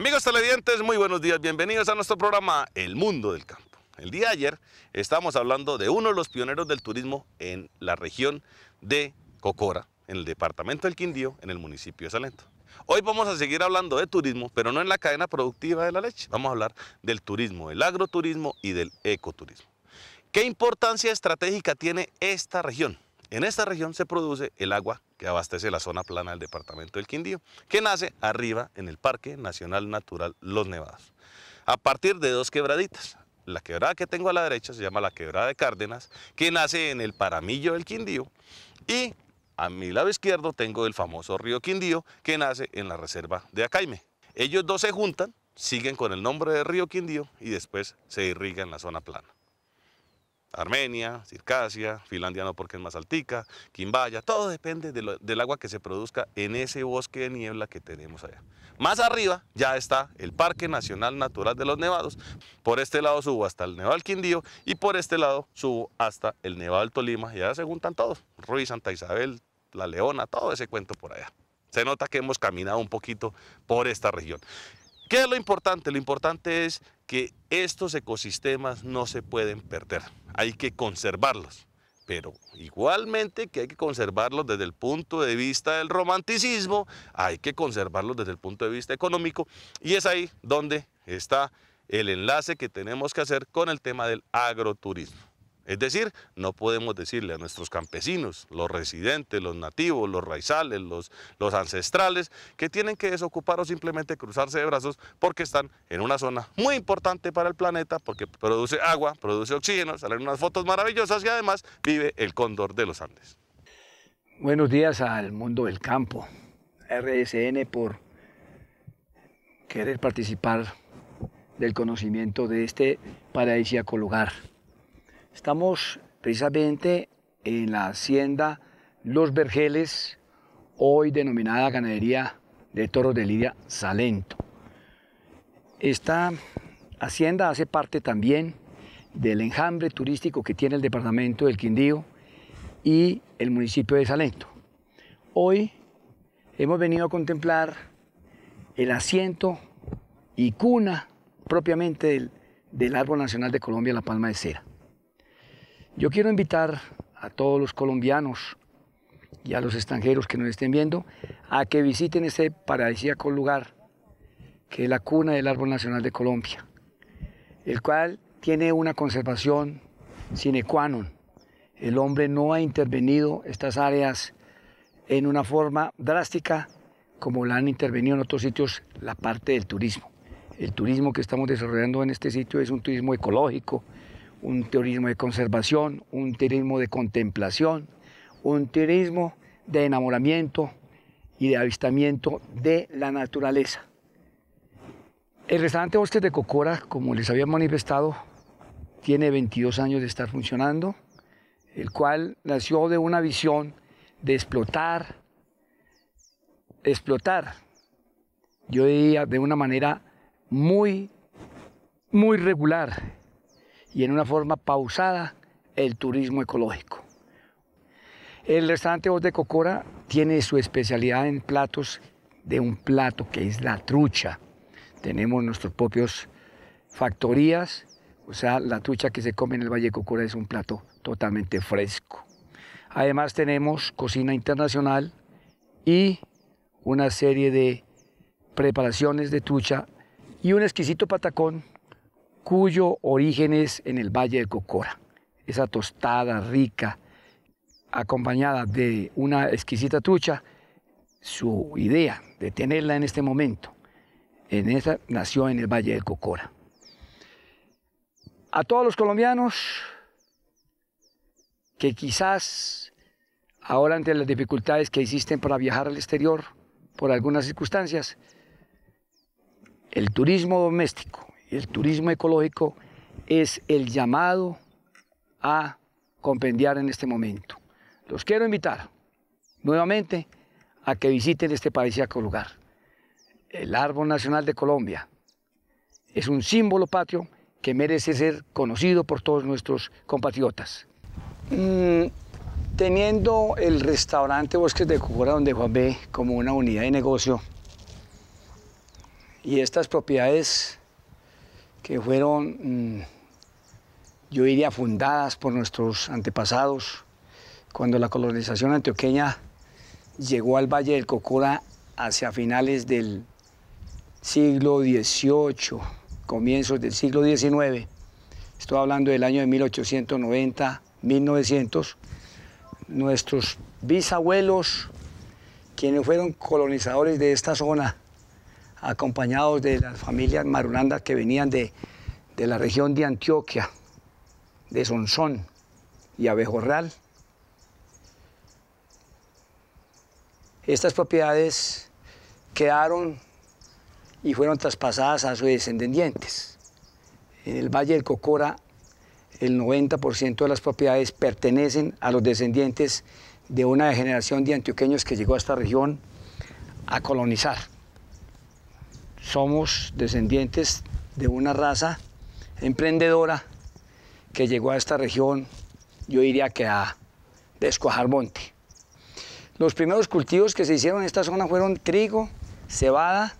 Amigos televidentes, muy buenos días, bienvenidos a nuestro programa El Mundo del Campo. El día de ayer estábamos hablando de uno de los pioneros del turismo en la región de Cocora, en el departamento del Quindío, en el municipio de Salento. Hoy vamos a seguir hablando de turismo, pero no en la cadena productiva de la leche. Vamos a hablar del turismo, del agroturismo y del ecoturismo. ¿Qué importancia estratégica tiene esta región? En esta región se produce el agua que abastece la zona plana del departamento del Quindío, que nace arriba en el Parque Nacional Natural Los Nevados, a partir de dos quebraditas. La quebrada que tengo a la derecha se llama la quebrada de Cárdenas, que nace en el Paramillo del Quindío, y a mi lado izquierdo tengo el famoso río Quindío, que nace en la reserva de Acaime. Ellos dos se juntan, siguen con el nombre de río Quindío y después se irrigan la zona plana. Armenia, Circasia, Finlandia no porque es más altica, Quimbaya, todo depende del agua que se produzca en ese bosque de niebla que tenemos allá. Más arriba ya está el Parque Nacional Natural de los Nevados. Por este lado subo hasta el Nevado del Quindío y por este lado subo hasta el Nevado del Tolima. Y allá se juntan todos, Ruiz, Santa Isabel, La Leona, todo ese cuento por allá. Se nota que hemos caminado un poquito por esta región. ¿Qué es lo importante? Lo importante es que estos ecosistemas no se pueden perder, hay que conservarlos, pero igualmente que hay que conservarlos desde el punto de vista del romanticismo, hay que conservarlos desde el punto de vista económico y es ahí donde está el enlace que tenemos que hacer con el tema del agroturismo. Es decir, no podemos decirle a nuestros campesinos, los residentes, los nativos, los raizales, los, ancestrales, que tienen que desocupar o simplemente cruzarse de brazos porque están en una zona muy importante para el planeta, porque produce agua, produce oxígeno, salen unas fotos maravillosas y además vive el cóndor de los Andes. Buenos días al mundo del campo, RSN por querer participar del conocimiento de este paradisíaco lugar. Estamos precisamente en la hacienda Los Vergeles, hoy denominada Ganadería de Toros de Lidia Salento. Esta hacienda hace parte también del enjambre turístico que tiene el departamento del Quindío y el municipio de Salento. Hoy hemos venido a contemplar el asiento y cuna propiamente del, del Árbol Nacional de Colombia, La Palma de Cera. Yo quiero invitar a todos los colombianos y a los extranjeros que nos estén viendo a que visiten este paradisíaco lugar que es la cuna del árbol nacional de Colombia, el cual tiene una conservación sine qua non. El hombre no ha intervenido estas áreas en una forma drástica como la han intervenido en otros sitios la parte del turismo. El turismo que estamos desarrollando en este sitio es un turismo ecológico, un teorismo de conservación, un teorismo de contemplación, un teorismo de enamoramiento y de avistamiento de la naturaleza. El restaurante Bosques de Cocora, como les había manifestado, tiene 22 años de estar funcionando, el cual nació de una visión de explotar, explotar, yo diría de una manera muy, muy regular y en una forma pausada el turismo ecológico. El restaurante Voz de Cocora tiene su especialidad en platos de un plato que es la trucha. Tenemos nuestros propios factorías, o sea, la trucha que se come en el Valle de Cocora es un plato totalmente fresco. Además tenemos cocina internacional y una serie de preparaciones de trucha y un exquisito patacón cuyo origen es en el Valle de Cocora. Esa tostada rica, acompañada de una exquisita trucha, su idea de tenerla en este momento, en esa, nació en el Valle de Cocora. A todos los colombianos que quizás ahora ante las dificultades que existen para viajar al exterior, por algunas circunstancias, el turismo doméstico el turismo ecológico es el llamado a compendiar en este momento. Los quiero invitar nuevamente a que visiten este paradisíaco lugar. El árbol nacional de Colombia es un símbolo patrio que merece ser conocido por todos nuestros compatriotas. Mm, teniendo el restaurante Bosques de Cucura, donde Juan ve como una unidad de negocio y estas propiedades que fueron, mm, yo diría, fundadas por nuestros antepasados cuando la colonización antioqueña llegó al Valle del Cocora hacia finales del siglo XVIII, comienzos del siglo XIX. Estoy hablando del año de 1890, 1900. Nuestros bisabuelos, quienes fueron colonizadores de esta zona, acompañados de las familias marulandas que venían de, la región de Antioquia, de Sonsón y Abejorral. Estas propiedades quedaron y fueron traspasadas a sus descendientes. En el Valle del Cocora, el 90% de las propiedades pertenecen a los descendientes de una generación de antioqueños que llegó a esta región a colonizar somos descendientes de una raza emprendedora que llegó a esta región, yo diría que a descuajar monte. Los primeros cultivos que se hicieron en esta zona fueron trigo, cebada,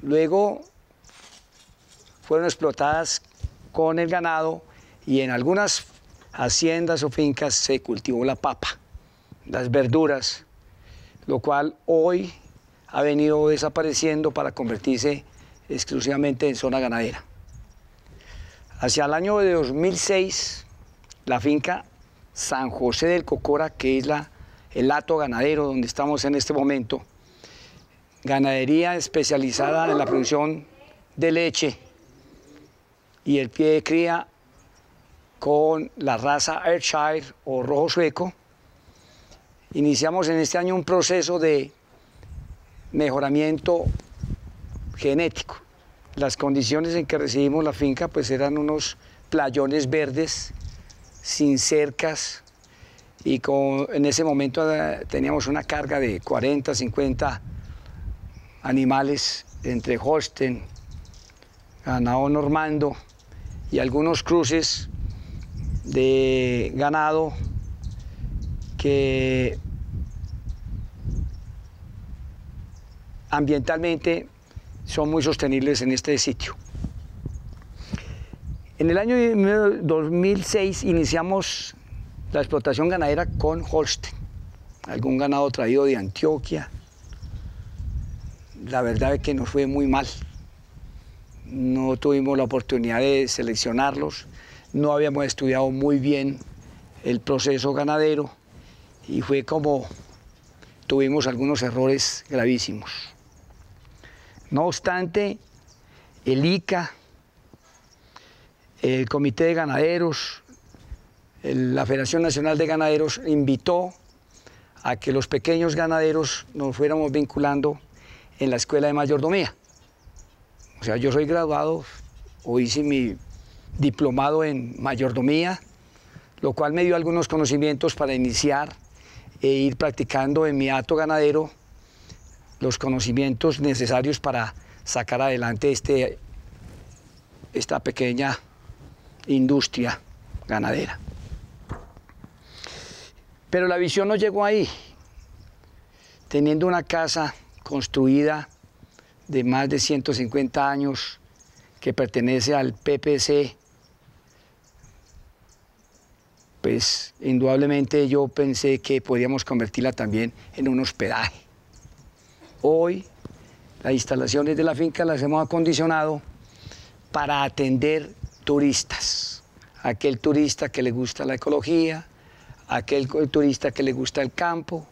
luego fueron explotadas con el ganado y en algunas haciendas o fincas se cultivó la papa, las verduras, lo cual hoy ha venido desapareciendo para convertirse exclusivamente en zona ganadera. Hacia el año de 2006, la finca San José del Cocora, que es la, el lato ganadero donde estamos en este momento, ganadería especializada en la producción de leche y el pie de cría con la raza Ayrshire o rojo sueco. Iniciamos en este año un proceso de mejoramiento genético. Las condiciones en que recibimos la finca pues eran unos playones verdes, sin cercas, y con, en ese momento eh, teníamos una carga de 40, 50 animales entre Holstein, ganado normando y algunos cruces de ganado que ambientalmente son muy sostenibles en este sitio. En el año 2006 iniciamos la explotación ganadera con Holstein, algún ganado traído de Antioquia. La verdad es que nos fue muy mal. No tuvimos la oportunidad de seleccionarlos, no habíamos estudiado muy bien el proceso ganadero y fue como tuvimos algunos errores gravísimos. No obstante, el ICA, el Comité de Ganaderos, la Federación Nacional de Ganaderos invitó a que los pequeños ganaderos nos fuéramos vinculando en la escuela de mayordomía. O sea, yo soy graduado o hice mi diplomado en mayordomía, lo cual me dio algunos conocimientos para iniciar e ir practicando en mi ato ganadero los conocimientos necesarios para sacar adelante este, esta pequeña industria ganadera. Pero la visión no llegó ahí. Teniendo una casa construida de más de 150 años que pertenece al PPC, pues indudablemente yo pensé que podíamos convertirla también en un hospedaje. Hoy las instalaciones de la finca las hemos acondicionado para atender turistas. Aquel turista que le gusta la ecología, aquel turista que le gusta el campo,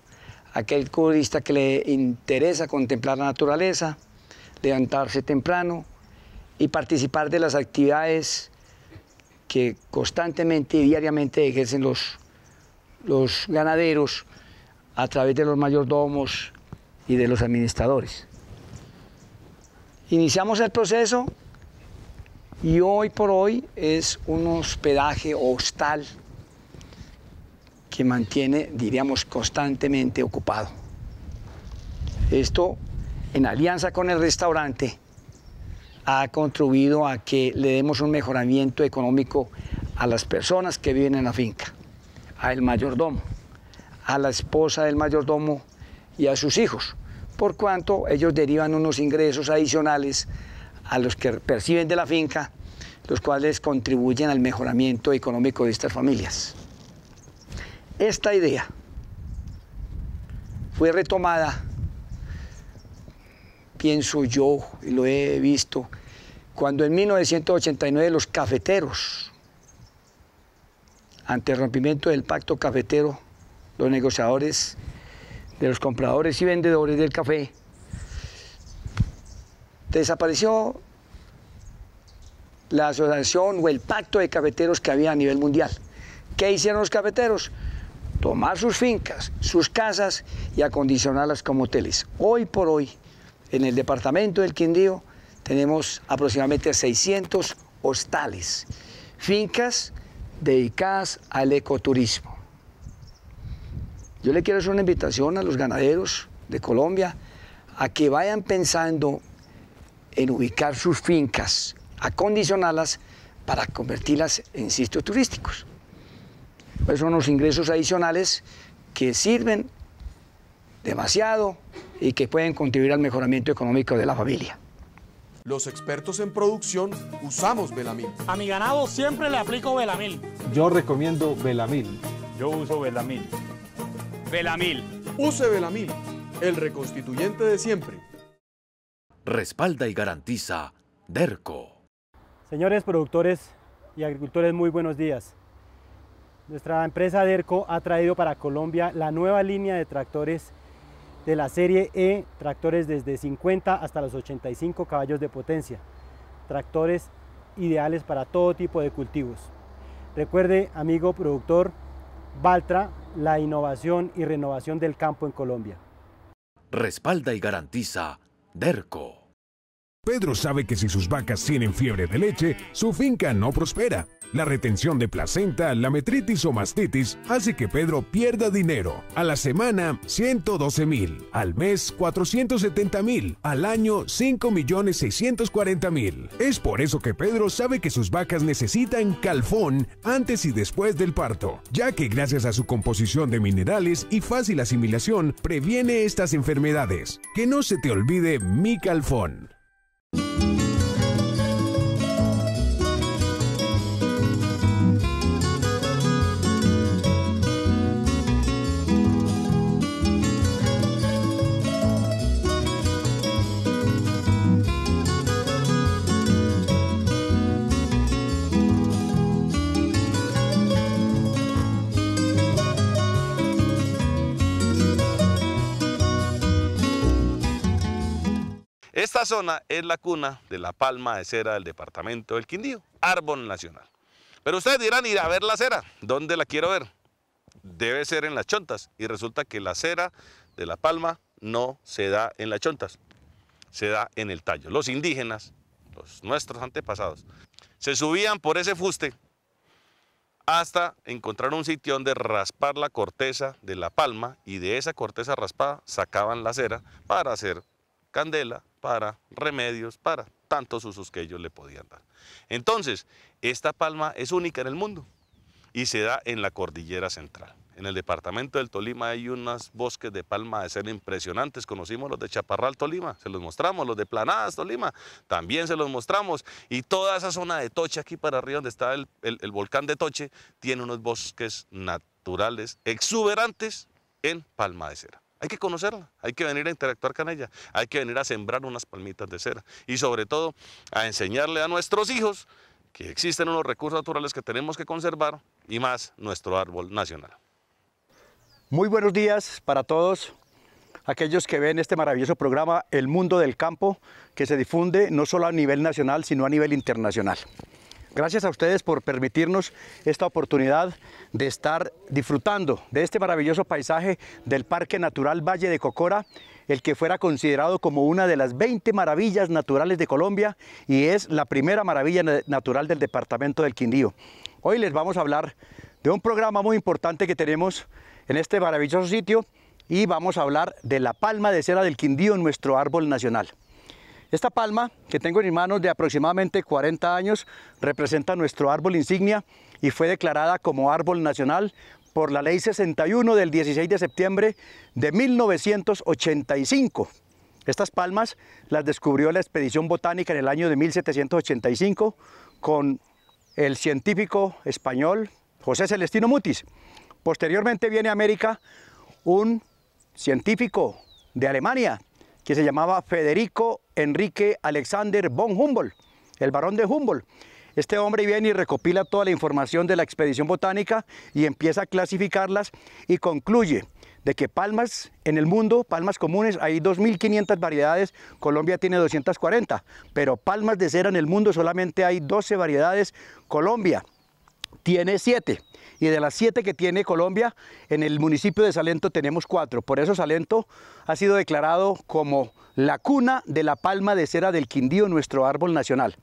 aquel turista que le interesa contemplar la naturaleza, levantarse temprano y participar de las actividades que constantemente y diariamente ejercen los, los ganaderos a través de los mayordomos, y de los administradores. Iniciamos el proceso y hoy por hoy es un hospedaje hostal que mantiene, diríamos, constantemente ocupado. Esto, en alianza con el restaurante, ha contribuido a que le demos un mejoramiento económico a las personas que viven en la finca, al mayordomo, a la esposa del mayordomo y a sus hijos por cuanto ellos derivan unos ingresos adicionales a los que perciben de la finca, los cuales contribuyen al mejoramiento económico de estas familias. Esta idea fue retomada, pienso yo, y lo he visto, cuando en 1989 los cafeteros, ante el rompimiento del pacto cafetero, los negociadores de los compradores y vendedores del café, desapareció la asociación o el pacto de cafeteros que había a nivel mundial. ¿Qué hicieron los cafeteros? Tomar sus fincas, sus casas y acondicionarlas como hoteles. Hoy por hoy, en el departamento del Quindío, tenemos aproximadamente 600 hostales, fincas dedicadas al ecoturismo. Yo le quiero hacer una invitación a los ganaderos de Colombia a que vayan pensando en ubicar sus fincas, acondicionarlas para convertirlas en sitios turísticos. Pues son los ingresos adicionales que sirven demasiado y que pueden contribuir al mejoramiento económico de la familia. Los expertos en producción usamos Velamil. A mi ganado siempre le aplico Velamil. Yo recomiendo Velamil. Yo uso Velamil. Velamil. Use Velamil, el reconstituyente de siempre. Respalda y garantiza DERCO. Señores productores y agricultores, muy buenos días. Nuestra empresa DERCO ha traído para Colombia la nueva línea de tractores de la serie E, tractores desde 50 hasta los 85 caballos de potencia, tractores ideales para todo tipo de cultivos. Recuerde, amigo productor, Baltra la innovación y renovación del campo en Colombia. Respalda y garantiza DERCO. Pedro sabe que si sus vacas tienen fiebre de leche, su finca no prospera. La retención de placenta, la metritis o mastitis hace que Pedro pierda dinero. A la semana, 112 mil. Al mes, 470 mil. Al año, 5 millones 640 mil. Es por eso que Pedro sabe que sus vacas necesitan calfón antes y después del parto, ya que gracias a su composición de minerales y fácil asimilación, previene estas enfermedades. Que no se te olvide mi calfón. zona es la cuna de la palma de cera del departamento del Quindío, árbol nacional. Pero ustedes dirán, ir a ver la cera, ¿dónde la quiero ver? Debe ser en las chontas. Y resulta que la cera de la palma no se da en las chontas, se da en el tallo. Los indígenas, los nuestros antepasados, se subían por ese fuste hasta encontrar un sitio donde raspar la corteza de la palma y de esa corteza raspada sacaban la cera para hacer candela, para remedios, para tantos usos que ellos le podían dar. Entonces, esta palma es única en el mundo y se da en la cordillera central. En el departamento del Tolima hay unos bosques de palma de ser impresionantes. Conocimos los de Chaparral, Tolima, se los mostramos. Los de Planadas, Tolima, también se los mostramos. Y toda esa zona de Toche, aquí para arriba, donde está el volcán de Toche, tiene unos bosques naturales exuberantes en palma de cera. Hay que conocerla, hay que venir a interactuar con ella, hay que venir a sembrar unas palmitas de cera y sobre todo a enseñarle a nuestros hijos que existen unos recursos naturales que tenemos que conservar y más nuestro árbol nacional. Muy buenos días para todos aquellos que ven este maravilloso programa El Mundo del Campo que se difunde no solo a nivel nacional sino a nivel internacional. Gracias a ustedes por permitirnos esta oportunidad de estar disfrutando de este maravilloso paisaje del Parque Natural Valle de Cocora, el que fuera considerado como una de las 20 maravillas naturales de Colombia y es la primera maravilla natural del departamento del Quindío. Hoy les vamos a hablar de un programa muy importante que tenemos en este maravilloso sitio y vamos a hablar de la palma de cera del Quindío, nuestro árbol nacional. Esta palma que tengo en mis manos de aproximadamente 40 años representa nuestro árbol insignia y fue declarada como árbol nacional por la ley 61 del 16 de septiembre de 1985. Estas palmas las descubrió la expedición botánica en el año de 1785 con el científico español José Celestino Mutis. Posteriormente viene a América un científico de Alemania que se llamaba Federico Enrique Alexander von Humboldt, el barón de Humboldt. Este hombre viene y recopila toda la información de la expedición botánica y empieza a clasificarlas y concluye de que palmas en el mundo, palmas comunes, hay 2.500 variedades, Colombia tiene 240, pero palmas de cera en el mundo solamente hay 12 variedades, Colombia tiene 7 y de las 7 que tiene Colombia, en el municipio de Salento tenemos 4, por eso Salento ha sido declarado como la cuna de la palma de cera del Quindío, nuestro árbol nacional.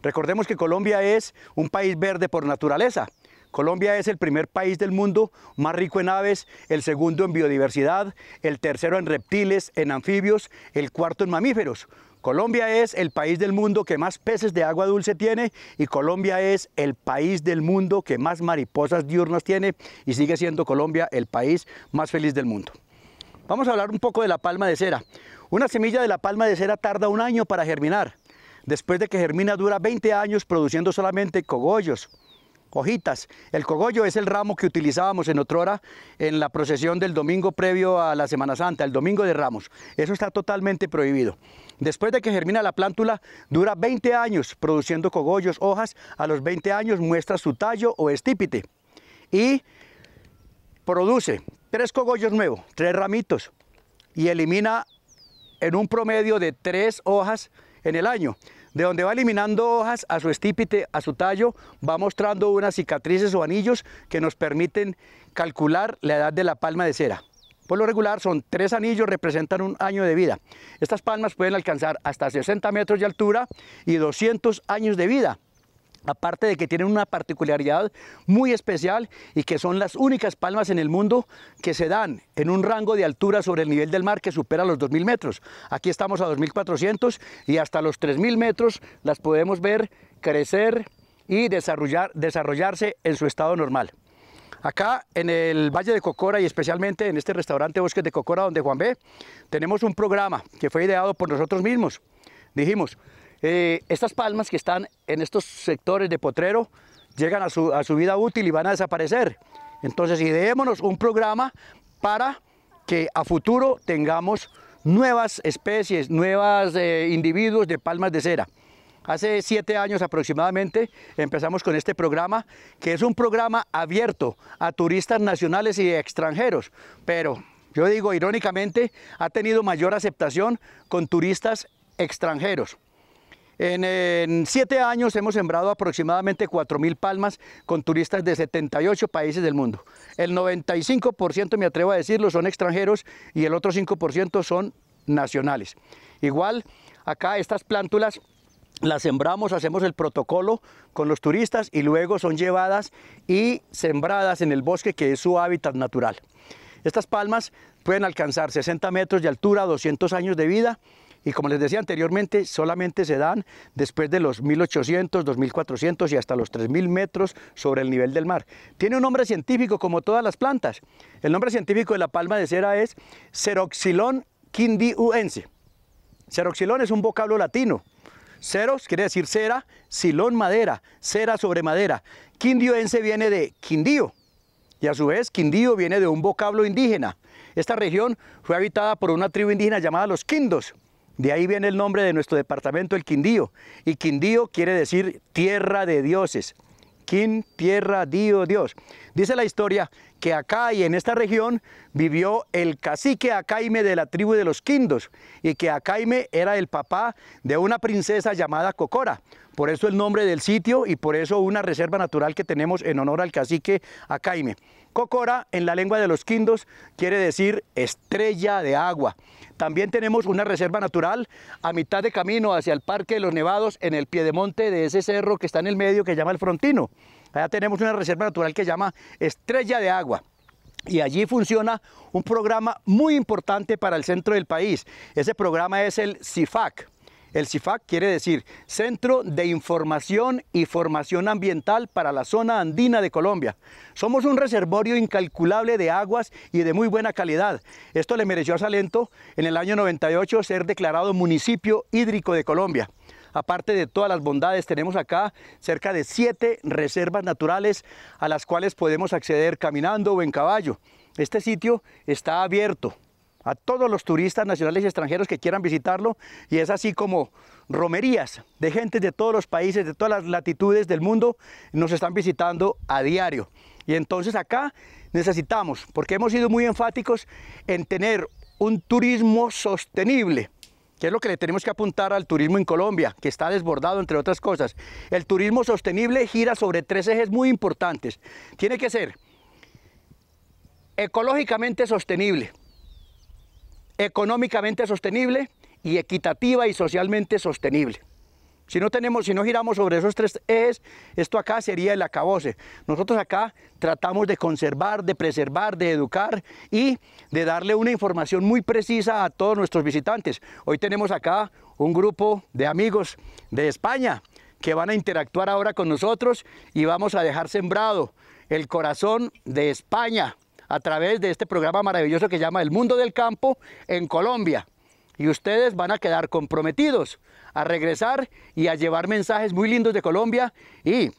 Recordemos que Colombia es un país verde por naturaleza. Colombia es el primer país del mundo más rico en aves, el segundo en biodiversidad, el tercero en reptiles, en anfibios, el cuarto en mamíferos. Colombia es el país del mundo que más peces de agua dulce tiene y Colombia es el país del mundo que más mariposas diurnas tiene y sigue siendo Colombia el país más feliz del mundo. Vamos a hablar un poco de la palma de cera. Una semilla de la palma de cera tarda un año para germinar. Después de que germina dura 20 años produciendo solamente cogollos, hojitas. El cogollo es el ramo que utilizábamos en hora en la procesión del domingo previo a la Semana Santa, el domingo de Ramos. Eso está totalmente prohibido. Después de que germina la plántula, dura 20 años produciendo cogollos, hojas. A los 20 años muestra su tallo o estípite y produce tres cogollos nuevos, tres ramitos, y elimina en un promedio de tres hojas en el año. De donde va eliminando hojas a su estípite, a su tallo, va mostrando unas cicatrices o anillos que nos permiten calcular la edad de la palma de cera. Por lo regular son tres anillos, representan un año de vida. Estas palmas pueden alcanzar hasta 60 metros de altura y 200 años de vida aparte de que tienen una particularidad muy especial y que son las únicas palmas en el mundo que se dan en un rango de altura sobre el nivel del mar que supera los 2.000 metros. Aquí estamos a 2.400 y hasta los 3.000 metros las podemos ver crecer y desarrollar, desarrollarse en su estado normal. Acá en el Valle de Cocora y especialmente en este restaurante Bosques de Cocora donde Juan ve tenemos un programa que fue ideado por nosotros mismos. Dijimos, eh, estas palmas que están en estos sectores de potrero llegan a su, vida útil y van a desaparecer. Entonces ideémonos un programa para que a futuro tengamos nuevas especies, nuevos eh, individuos de palmas de cera. Hace siete años aproximadamente empezamos con este programa, que es un programa abierto a turistas nacionales y extranjeros, pero yo digo irónicamente ha tenido mayor aceptación con turistas extranjeros. En, siete años hemos sembrado aproximadamente 4.000 palmas con turistas de 78 países del mundo. El 95%, me atrevo a decirlo, son extranjeros y el otro 5% son nacionales. Igual, acá estas plántulas las sembramos, hacemos el protocolo con los turistas y luego son llevadas y sembradas en el bosque que es su hábitat natural. Estas palmas pueden alcanzar 60 metros de altura, 200 años de vida y como les decía anteriormente, solamente se dan después de los 1800, 2400 y hasta los 3000 metros sobre el nivel del mar. Tiene un nombre científico como todas las plantas. El nombre científico de la palma de cera es Ceroxilon quindiuense. Ceroxilon es un vocablo latino. Ceros quiere decir cera, silón madera, cera sobre madera. Quindiuense viene de Quindío y a su vez Quindío viene de un vocablo indígena. Esta región fue habitada por una tribu indígena llamada los Quindos de ahí viene el nombre de nuestro departamento, el Quindío. Y Quindío quiere decir tierra de dioses. Quin, tierra, Dio, Dios. Dice la historia que acá y en esta región vivió el cacique Acaime de la tribu de los Quindos y que Acaime era el papá de una princesa llamada Cocora. Por eso el nombre del sitio y por eso una reserva natural que tenemos en honor al cacique Acaime. Cocora en la lengua de los quindos quiere decir estrella de agua. También tenemos una reserva natural a mitad de camino hacia el Parque de los Nevados en el piedemonte de ese cerro que está en el medio que llama el Frontino. Allá tenemos una reserva natural que se llama Estrella de Agua. Y allí funciona un programa muy importante para el centro del país. Ese programa es el CIFAC. El CIFAC quiere decir Centro de Información y Formación Ambiental para la Zona Andina de Colombia. Somos un reservorio incalculable de aguas y de muy buena calidad. Esto le mereció a Salento en el año 98 ser declarado municipio hídrico de Colombia. Aparte de todas las bondades, tenemos acá cerca de siete reservas naturales a las cuales podemos acceder caminando o en caballo. Este sitio está abierto a todos los turistas nacionales y extranjeros que quieran visitarlo y es así como romerías de gente de todos los países, de todas las latitudes del mundo nos están visitando a diario. Y entonces acá necesitamos, porque hemos sido muy enfáticos en tener un turismo sostenible, que es lo que le tenemos que apuntar al turismo en Colombia, que está desbordado, entre otras cosas. El turismo sostenible gira sobre tres ejes muy importantes. Tiene que ser ecológicamente sostenible, económicamente sostenible y equitativa y socialmente sostenible. Si no tenemos, si no giramos sobre esos tres es, esto acá sería el acabose. Nosotros acá tratamos de conservar, de preservar, de educar y de darle una información muy precisa a todos nuestros visitantes. Hoy tenemos acá un grupo de amigos de España que van a interactuar ahora con nosotros y vamos a dejar sembrado el corazón de España a través de este programa maravilloso que llama El Mundo del Campo en Colombia. Y ustedes van a quedar comprometidos a regresar y a llevar mensajes muy lindos de Colombia y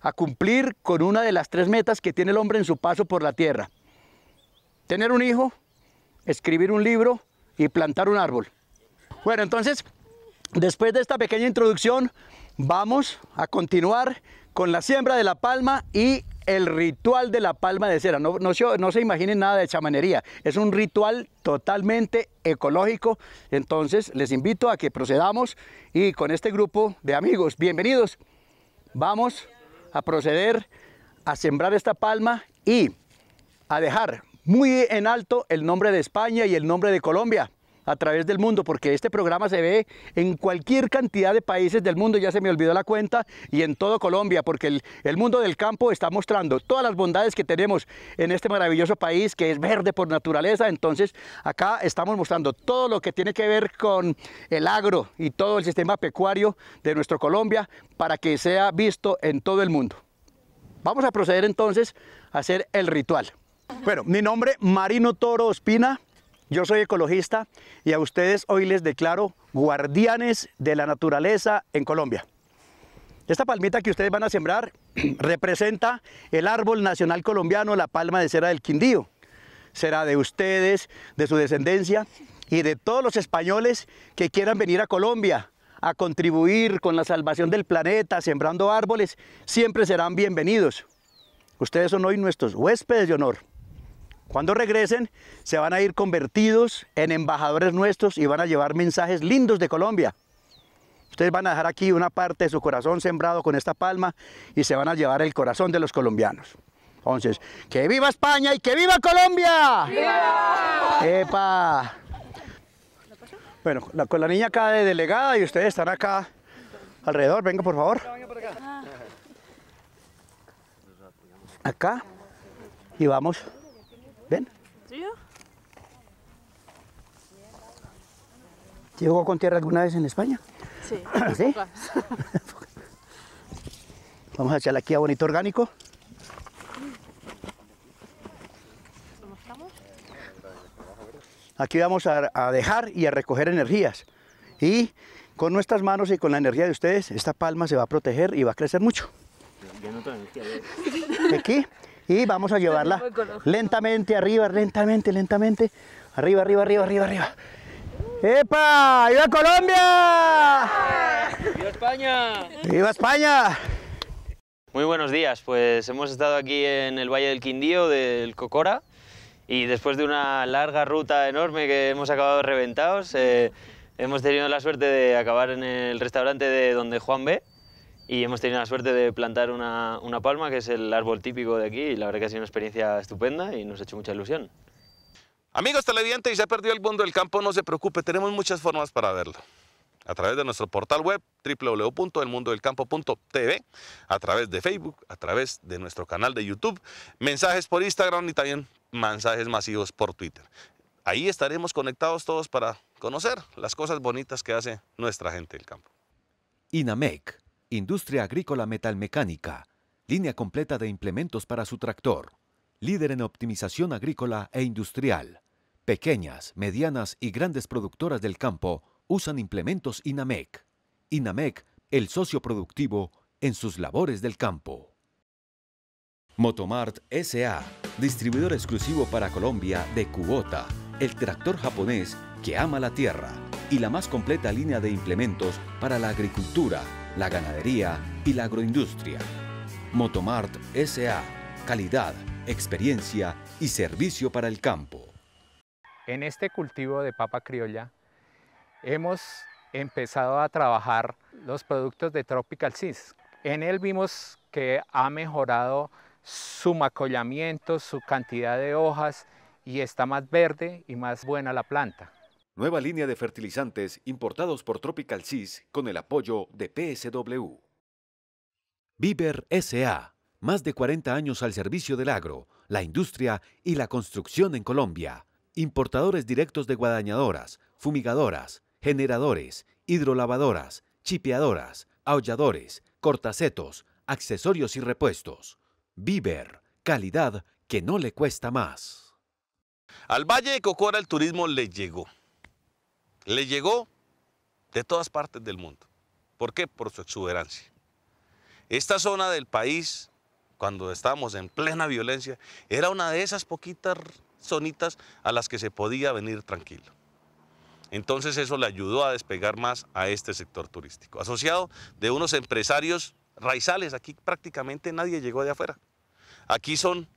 a cumplir con una de las tres metas que tiene el hombre en su paso por la tierra. Tener un hijo, escribir un libro y plantar un árbol. Bueno, entonces, después de esta pequeña introducción, vamos a continuar con la siembra de la palma y el ritual de la palma de cera. No, se imaginen nada de chamanería. Es un ritual totalmente ecológico. Entonces, les invito a que procedamos y con este grupo de amigos, bienvenidos, vamos a proceder a sembrar esta palma y a dejar muy en alto el nombre de España y el nombre de Colombia a través del mundo, porque este programa se ve en cualquier cantidad de países del mundo, ya se me olvidó la cuenta, y en todo Colombia, porque el, mundo del campo está mostrando todas las bondades que tenemos en este maravilloso país, que es verde por naturaleza, entonces acá estamos mostrando todo lo que tiene que ver con el agro y todo el sistema pecuario de nuestro Colombia, para que sea visto en todo el mundo. Vamos a proceder entonces a hacer el ritual. Bueno, mi nombre Marino Toro Ospina, yo soy ecologista y a ustedes hoy les declaro guardianes de la naturaleza en Colombia. Esta palmita que ustedes van a sembrar representa el árbol nacional colombiano, la palma de cera del Quindío. Será de ustedes, de su descendencia y de todos los españoles que quieran venir a Colombia a contribuir con la salvación del planeta, sembrando árboles, siempre serán bienvenidos. Ustedes son hoy nuestros huéspedes de honor. Cuando regresen, se van a ir convertidos en embajadores nuestros y van a llevar mensajes lindos de Colombia. Ustedes van a dejar aquí una parte de su corazón sembrado con esta palma y se van a llevar el corazón de los colombianos. Entonces, que viva España y que viva Colombia. ¡Viva! ¡Epa! Bueno, con la niña acá de delegada y ustedes están acá alrededor. Venga, por favor. Acá. Y vamos Ven. ¿Sí? ¿Llegó con tierra alguna vez en España? Sí. ¿Sí? Vamos a echarle aquí a bonito orgánico. Aquí vamos a, dejar y a recoger energías. Y con nuestras manos y con la energía de ustedes, esta palma se va a proteger y va a crecer mucho. Aquí y vamos a llevarla lentamente arriba, lentamente, lentamente, arriba, arriba, arriba, arriba, arriba. ¡Epa! ¡Viva Colombia! ¡Viva España! ¡Viva España! Muy buenos días, pues hemos estado aquí en el Valle del Quindío, del Cocora, y después de una larga ruta enorme que hemos acabado reventados, eh, hemos tenido la suerte de acabar en el restaurante de donde Juan ve, y hemos tenido la suerte de plantar una, palma, que es el árbol típico de aquí, la verdad que ha sido una experiencia estupenda y nos ha hecho mucha ilusión. Amigos televidentes, si ya perdido el mundo del campo, no se preocupe, tenemos muchas formas para verlo. A través de nuestro portal web www.elmundodelcampo.tv, a través de Facebook, a través de nuestro canal de YouTube, mensajes por Instagram y también mensajes masivos por Twitter. Ahí estaremos conectados todos para conocer las cosas bonitas que hace nuestra gente del campo. INAMEC Industria Agrícola Metalmecánica, línea completa de implementos para su tractor, líder en optimización agrícola e industrial. Pequeñas, medianas y grandes productoras del campo usan implementos INAMEC. INAMEC, el socio productivo en sus labores del campo. Motomart SA, distribuidor exclusivo para Colombia de Kubota, el tractor japonés que ama la tierra y la más completa línea de implementos para la agricultura la ganadería y la agroindustria. Motomart SA, calidad, experiencia y servicio para el campo. En este cultivo de papa criolla hemos empezado a trabajar los productos de Tropical Seeds. En él vimos que ha mejorado su macollamiento, su cantidad de hojas y está más verde y más buena la planta. Nueva línea de fertilizantes importados por Tropical Seas con el apoyo de PSW. Viver S.A. Más de 40 años al servicio del agro, la industria y la construcción en Colombia. Importadores directos de guadañadoras, fumigadoras, generadores, hidrolavadoras, chipeadoras, aulladores, cortacetos, accesorios y repuestos. Viver, calidad que no le cuesta más. Al Valle de Cocora el turismo le llegó. Le llegó de todas partes del mundo. ¿Por qué? Por su exuberancia. Esta zona del país, cuando estábamos en plena violencia, era una de esas poquitas zonitas a las que se podía venir tranquilo. Entonces eso le ayudó a despegar más a este sector turístico, asociado de unos empresarios raizales. Aquí prácticamente nadie llegó de afuera. Aquí son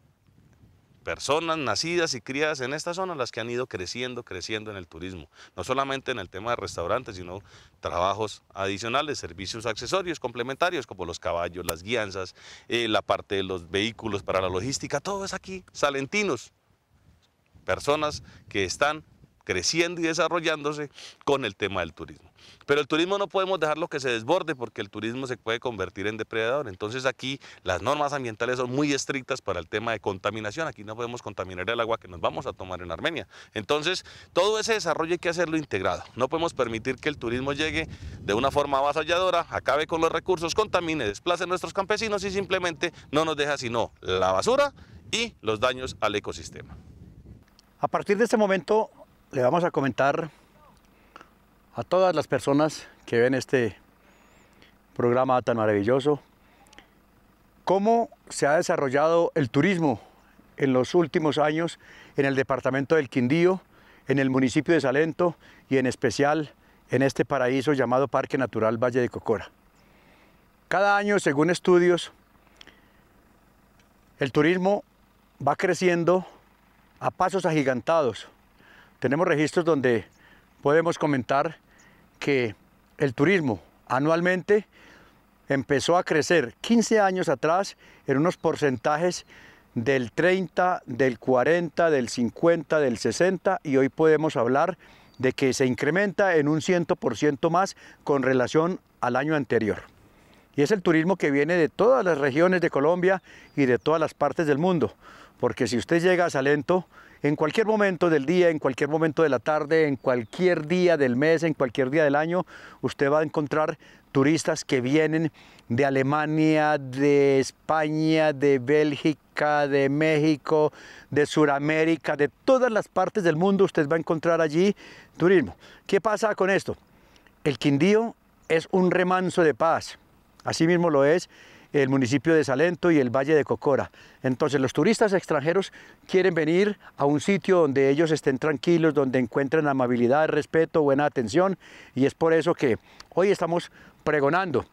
personas nacidas y criadas en esta zona las que han ido creciendo, creciendo en el turismo. No solamente en el tema de restaurantes, sino trabajos adicionales, servicios accesorios complementarios como los caballos, las guianzas, eh, la parte de los vehículos para la logística, todo es aquí, salentinos, personas que están creciendo y desarrollándose con el tema del turismo. Pero el turismo no podemos dejarlo que se desborde porque el turismo se puede convertir en depredador. Entonces aquí las normas ambientales son muy estrictas para el tema de contaminación. Aquí no podemos contaminar el agua que nos vamos a tomar en Armenia. Entonces todo ese desarrollo hay que hacerlo integrado. No podemos permitir que el turismo llegue de una forma avasalladora, acabe con los recursos, contamine, desplace a nuestros campesinos y simplemente no nos deja sino la basura y los daños al ecosistema. A partir de este momento le vamos a comentar a todas las personas que ven este programa tan maravilloso cómo se ha desarrollado el turismo en los últimos años en el departamento del Quindío, en el municipio de Salento y en especial en este paraíso llamado Parque Natural Valle de Cocora. Cada año, según estudios, el turismo va creciendo a pasos agigantados tenemos registros donde podemos comentar que el turismo anualmente empezó a crecer 15 años atrás en unos porcentajes del 30, del 40, del 50, del 60 y hoy podemos hablar de que se incrementa en un 100% más con relación al año anterior. Y es el turismo que viene de todas las regiones de Colombia y de todas las partes del mundo, porque si usted llega a Salento, en cualquier momento del día, en cualquier momento de la tarde, en cualquier día del mes, en cualquier día del año, usted va a encontrar turistas que vienen de Alemania, de España, de Bélgica, de México, de Sudamérica, de todas las partes del mundo usted va a encontrar allí turismo. ¿Qué pasa con esto? El Quindío es un remanso de paz, así mismo lo es el municipio de Salento y el Valle de Cocora. Entonces los turistas extranjeros quieren venir a un sitio donde ellos estén tranquilos, donde encuentren amabilidad, respeto, buena atención y es por eso que hoy estamos pregonando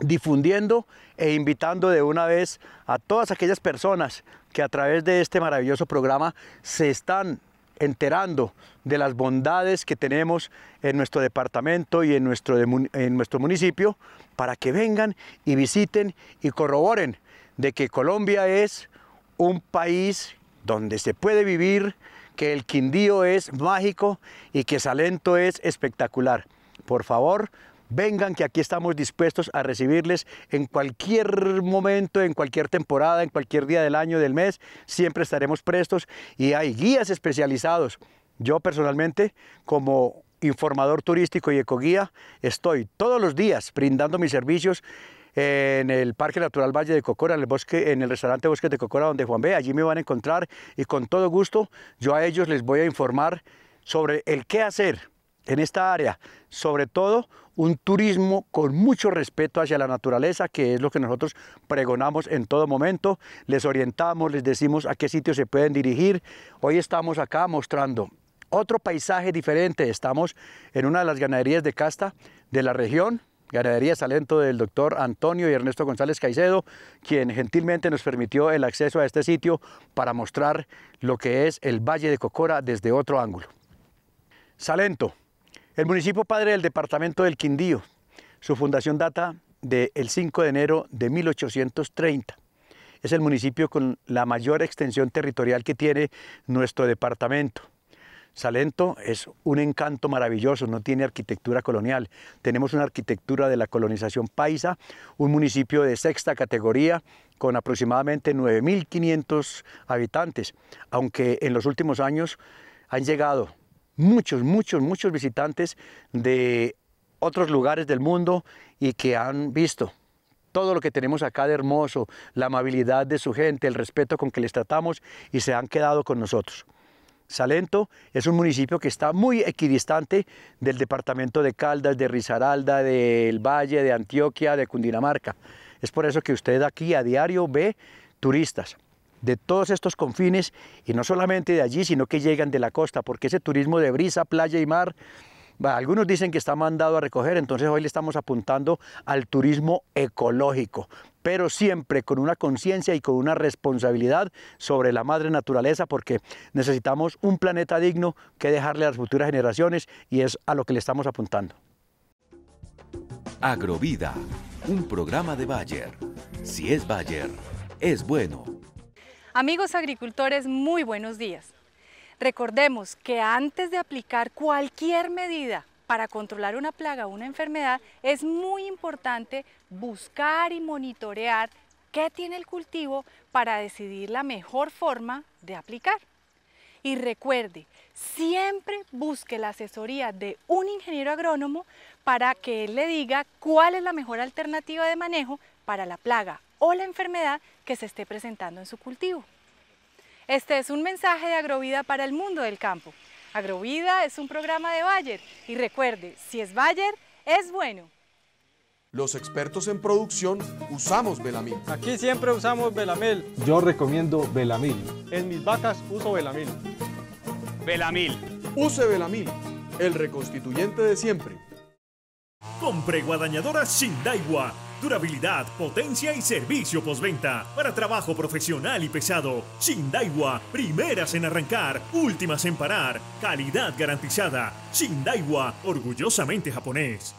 difundiendo e invitando de una vez a todas aquellas personas que a través de este maravilloso programa se están enterando de las bondades que tenemos en nuestro departamento y en nuestro, en nuestro municipio para que vengan y visiten y corroboren de que Colombia es un país donde se puede vivir, que el Quindío es mágico y que Salento es espectacular. Por favor, vengan que aquí estamos dispuestos a recibirles en cualquier momento, en cualquier temporada, en cualquier día del año, del mes, siempre estaremos prestos y hay guías especializados. Yo personalmente, como informador turístico y ecoguía, estoy todos los días brindando mis servicios en el Parque Natural Valle de Cocora, en el, bosque, en el restaurante Bosques de Cocora donde Juan ve, allí me van a encontrar y con todo gusto yo a ellos les voy a informar sobre el qué hacer en esta área, sobre todo un turismo con mucho respeto hacia la naturaleza, que es lo que nosotros pregonamos en todo momento. Les orientamos, les decimos a qué sitio se pueden dirigir. Hoy estamos acá mostrando otro paisaje diferente. Estamos en una de las ganaderías de casta de la región, Ganadería Salento del doctor Antonio y Ernesto González Caicedo, quien gentilmente nos permitió el acceso a este sitio para mostrar lo que es el Valle de Cocora desde otro ángulo. Salento, el municipio padre del departamento del Quindío. Su fundación data del 5 de enero de 1830. Es el municipio con la mayor extensión territorial que tiene nuestro departamento. Salento es un encanto maravilloso, no tiene arquitectura colonial. Tenemos una arquitectura de la colonización paisa, un municipio de sexta categoría con aproximadamente 9.500 habitantes, aunque en los últimos años han llegado muchos, muchos, muchos visitantes de otros lugares del mundo y que han visto todo lo que tenemos acá de hermoso, la amabilidad de su gente, el respeto con que les tratamos y se han quedado con nosotros. Salento es un municipio que está muy equidistante del departamento de Caldas, de Risaralda, del Valle, de Antioquia, de Cundinamarca. Es por eso que usted aquí a diario ve turistas de todos estos confines y no solamente de allí, sino que llegan de la costa, porque ese turismo de brisa, playa y mar, algunos dicen que está mandado a recoger, entonces hoy le estamos apuntando al turismo ecológico, pero siempre con una conciencia y con una responsabilidad sobre la madre naturaleza, porque necesitamos un planeta digno que dejarle a las futuras generaciones y es a lo que le estamos apuntando. Agrovida, un programa de Bayer. Si es Bayer, es bueno. Amigos agricultores, muy buenos días. Recordemos que antes de aplicar cualquier medida para controlar una plaga o una enfermedad, es muy importante buscar y monitorear qué tiene el cultivo para decidir la mejor forma de aplicar. Y recuerde, siempre busque la asesoría de un ingeniero agrónomo para que él le diga cuál es la mejor alternativa de manejo para la plaga o la enfermedad que se esté presentando en su cultivo. Este es un mensaje de Agrovida para el mundo del campo. Agrovida es un programa de Bayer y recuerde, si es Bayer, es bueno. Los expertos en producción usamos Belamil. Aquí siempre usamos Belamil. Yo recomiendo Belamil. En mis vacas uso Belamil. Belamil. Use Belamil, el reconstituyente de siempre. Compre guadañadora daigua durabilidad, potencia y servicio postventa. Para trabajo profesional y pesado, Shindaiwa, primeras en arrancar, últimas en parar, calidad garantizada. Shindaiwa, orgullosamente japonés.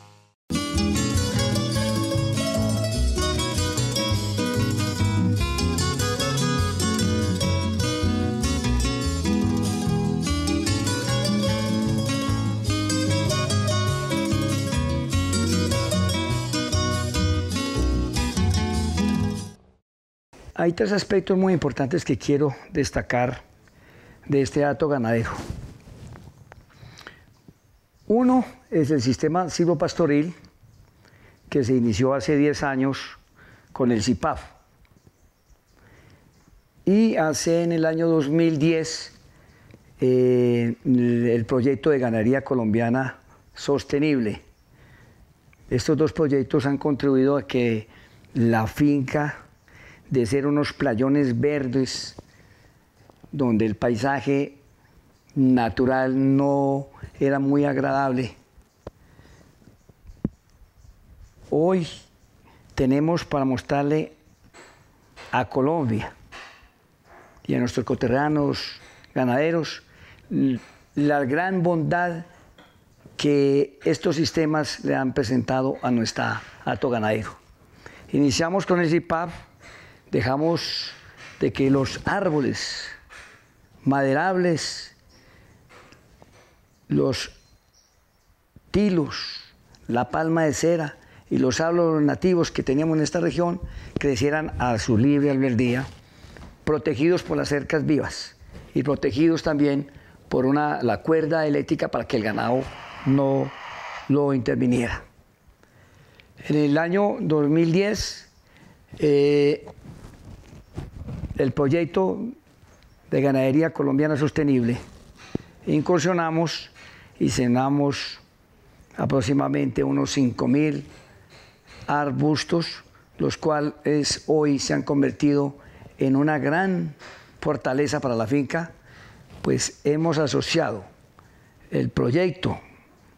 Hay tres aspectos muy importantes que quiero destacar de este dato ganadero. Uno es el sistema silvopastoril que se inició hace 10 años con el CIPAF. Y hace en el año 2010 eh, el proyecto de ganadería colombiana sostenible. Estos dos proyectos han contribuido a que la finca de ser unos playones verdes donde el paisaje natural no era muy agradable. Hoy tenemos para mostrarle a Colombia y a nuestros coterranos ganaderos la gran bondad que estos sistemas le han presentado a nuestro alto ganadero. Iniciamos con el CIPAP dejamos de que los árboles maderables, los tilos, la palma de cera y los árboles nativos que teníamos en esta región crecieran a su libre alberdía, protegidos por las cercas vivas y protegidos también por una, la cuerda eléctrica para que el ganado no lo interviniera. En el año 2010, el proyecto de ganadería colombiana sostenible, incursionamos y cenamos aproximadamente unos 5.000 arbustos, los cuales hoy se han convertido en una gran fortaleza para la finca, pues hemos asociado el proyecto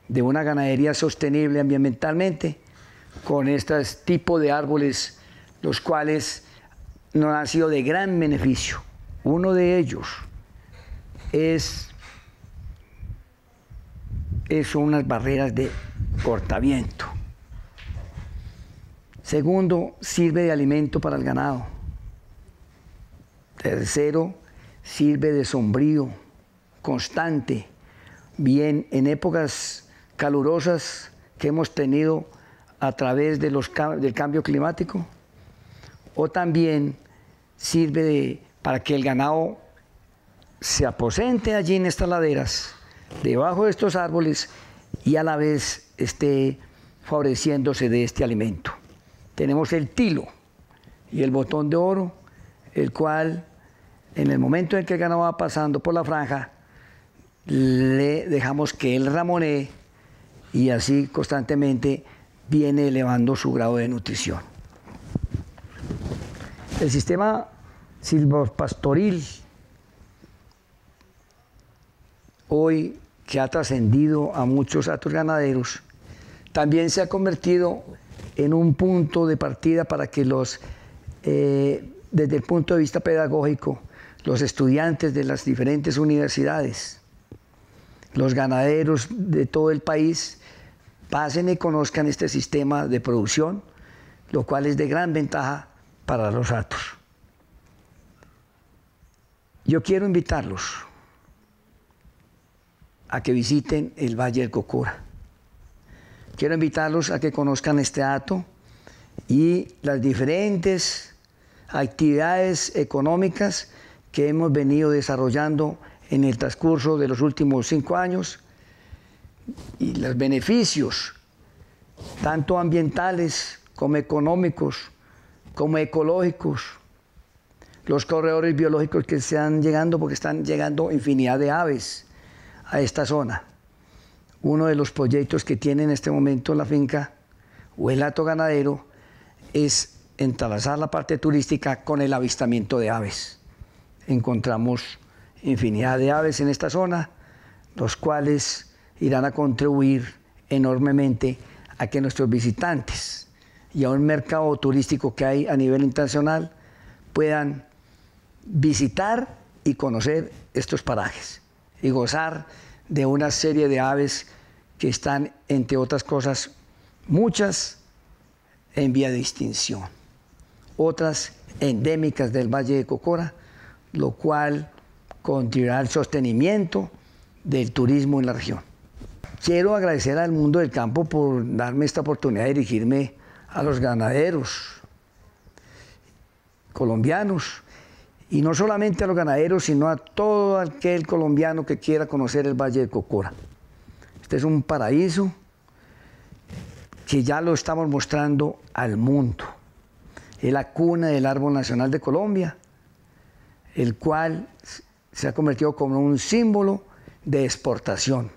de una ganadería sostenible ambientalmente con este tipo de árboles, los cuales nos han sido de gran beneficio. Uno de ellos es, es unas barreras de cortaviento. Segundo, sirve de alimento para el ganado. Tercero, sirve de sombrío constante. Bien, en épocas calurosas que hemos tenido a través del cambio climático, o también sirve para que el ganado se aposente allí en estas laderas, debajo de estos árboles, y a la vez esté favoreciéndose de este alimento. Tenemos el tilo y el botón de oro, el cual en el momento en que el ganado va pasando por la franja, le dejamos que él ramonee y así constantemente viene elevando su grado de nutrición el sistema silvopastoril hoy que ha trascendido a muchos actos ganaderos, también se ha convertido en un punto de partida para que los, eh, desde el punto de vista pedagógico, los estudiantes de las diferentes universidades, los ganaderos de todo el país, pasen y conozcan este sistema de producción, lo cual es de gran ventaja para los atos. Yo quiero invitarlos a que visiten el Valle del Cocora. Quiero invitarlos a que conozcan este ato y las diferentes actividades económicas que hemos venido desarrollando en el transcurso de los últimos cinco años y los beneficios, tanto ambientales como económicos, como ecológicos, los corredores biológicos que están llegando, porque están llegando infinidad de aves a esta zona. Uno de los proyectos que tiene en este momento la finca o el lato ganadero es entrelazar la parte turística con el avistamiento de aves. Encontramos infinidad de aves en esta zona, los cuales irán a contribuir enormemente a que nuestros visitantes y a un mercado turístico que hay a nivel internacional puedan visitar y conocer estos parajes y gozar de una serie de aves que están, entre otras cosas, muchas en vía de extinción, otras endémicas del Valle de Cocora, lo cual contribuirá al sostenimiento del turismo en la región. Quiero agradecer al mundo del campo por darme esta oportunidad de dirigirme a los ganaderos colombianos, y no solamente a los ganaderos, sino a todo aquel colombiano que quiera conocer el Valle de Cocora. Este es un paraíso que ya lo estamos mostrando al mundo. Es la cuna del árbol nacional de Colombia, el cual se ha convertido como un símbolo de exportación.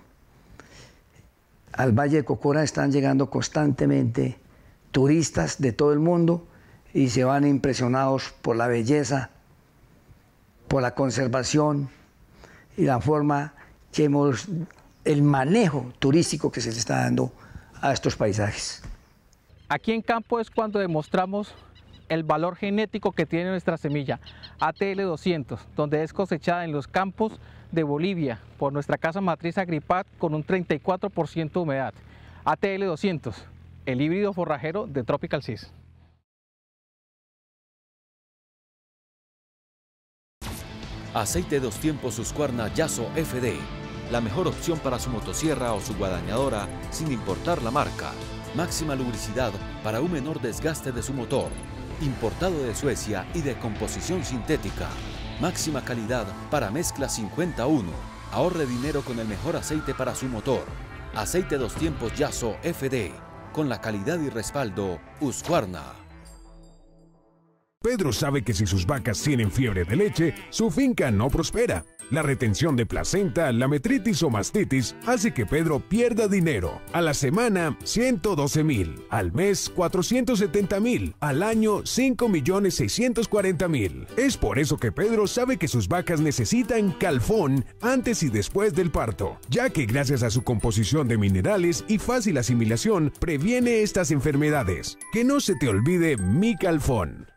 Al Valle de Cocora están llegando constantemente turistas de todo el mundo y se van impresionados por la belleza, por la conservación y la forma que hemos, el manejo turístico que se está dando a estos paisajes. Aquí en campo es cuando demostramos el valor genético que tiene nuestra semilla, ATL200, donde es cosechada en los campos de Bolivia por nuestra casa matriz Agripat con un 34% de humedad. ATL200, el híbrido forrajero de Tropical Seas. Aceite dos tiempos Suscuarna Yaso FD, la mejor opción para su motosierra o su guadañadora sin importar la marca. Máxima lubricidad para un menor desgaste de su motor. Importado de Suecia y de composición sintética. Máxima calidad para mezcla 51. Ahorre dinero con el mejor aceite para su motor. Aceite dos tiempos Yaso FD con la calidad y respaldo Uzcuarna. Pedro sabe que si sus vacas tienen fiebre de leche, su finca no prospera. La retención de placenta, la metritis o mastitis hace que Pedro pierda dinero. A la semana, 112 mil. Al mes, 470 mil. Al año, 5 millones 640 mil. Es por eso que Pedro sabe que sus vacas necesitan calfón antes y después del parto, ya que gracias a su composición de minerales y fácil asimilación previene estas enfermedades. Que no se te olvide mi calfón.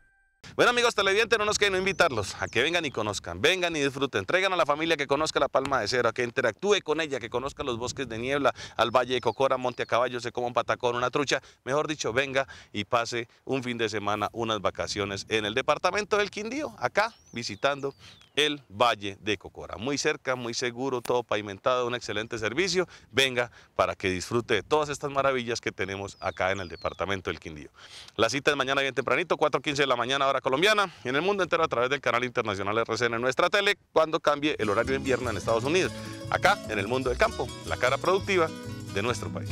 Bueno, amigos televidentes, no nos queden invitarlos a que vengan y conozcan, vengan y disfruten. Traigan a la familia que conozca la Palma de Cera, que interactúe con ella, que conozca los bosques de niebla, al Valle de Cocora, Monte a Caballo, se coma un patacón, una trucha. Mejor dicho, venga y pase un fin de semana, unas vacaciones en el departamento del Quindío, acá visitando el Valle de Cocora. Muy cerca, muy seguro, todo pavimentado, un excelente servicio. Venga para que disfrute de todas estas maravillas que tenemos acá en el departamento del Quindío. La cita es mañana bien tempranito, 4.15 de la mañana, ahora colombiana y en el mundo entero a través del canal internacional RCN Nuestra Tele cuando cambie el horario de invierno en Estados Unidos. Acá, en el mundo del campo, la cara productiva de nuestro país.